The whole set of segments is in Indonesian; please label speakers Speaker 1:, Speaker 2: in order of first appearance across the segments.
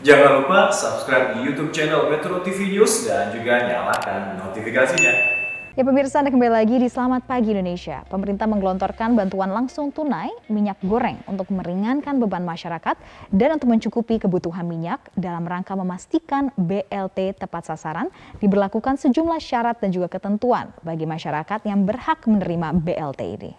Speaker 1: Jangan lupa subscribe di YouTube channel Metro TV News dan juga nyalakan notifikasinya. Ya pemirsa Anda kembali lagi di Selamat Pagi Indonesia. Pemerintah menggelontorkan bantuan langsung tunai minyak goreng untuk meringankan beban masyarakat dan untuk mencukupi kebutuhan minyak dalam rangka memastikan BLT tepat sasaran diberlakukan sejumlah syarat dan juga ketentuan bagi masyarakat yang berhak menerima BLT ini.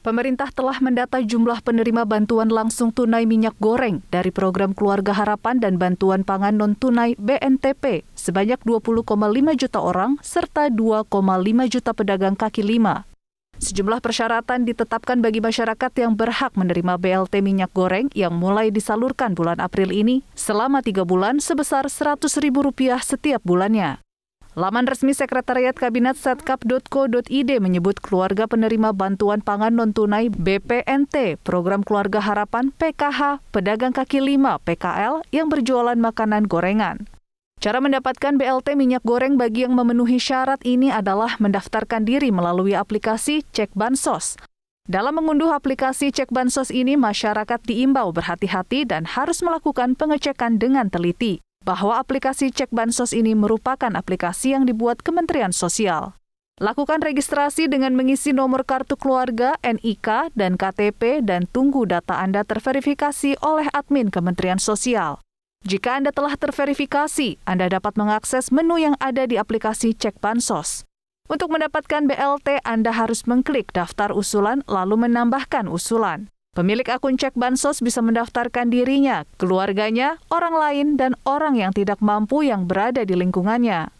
Speaker 2: Pemerintah telah mendata jumlah penerima bantuan langsung tunai minyak goreng dari program Keluarga Harapan dan Bantuan Pangan Non-Tunai BNTP sebanyak 20,5 juta orang serta 2,5 juta pedagang kaki lima. Sejumlah persyaratan ditetapkan bagi masyarakat yang berhak menerima BLT minyak goreng yang mulai disalurkan bulan April ini selama tiga bulan sebesar Rp100.000 setiap bulannya. Laman resmi Sekretariat Kabinet Satkap.co.id menyebut keluarga penerima bantuan pangan non-tunai BPNT, Program Keluarga Harapan PKH, Pedagang Kaki Lima PKL yang berjualan makanan gorengan. Cara mendapatkan BLT minyak goreng bagi yang memenuhi syarat ini adalah mendaftarkan diri melalui aplikasi Cek Bansos. Dalam mengunduh aplikasi Cek Bansos ini, masyarakat diimbau berhati-hati dan harus melakukan pengecekan dengan teliti bahwa aplikasi Cek Bansos ini merupakan aplikasi yang dibuat Kementerian Sosial. Lakukan registrasi dengan mengisi nomor kartu keluarga, NIK, dan KTP, dan tunggu data Anda terverifikasi oleh admin Kementerian Sosial. Jika Anda telah terverifikasi, Anda dapat mengakses menu yang ada di aplikasi Cek Bansos. Untuk mendapatkan BLT, Anda harus mengklik daftar usulan lalu menambahkan usulan. Pemilik akun cek bansos bisa mendaftarkan dirinya, keluarganya, orang lain, dan orang yang tidak mampu yang berada di lingkungannya.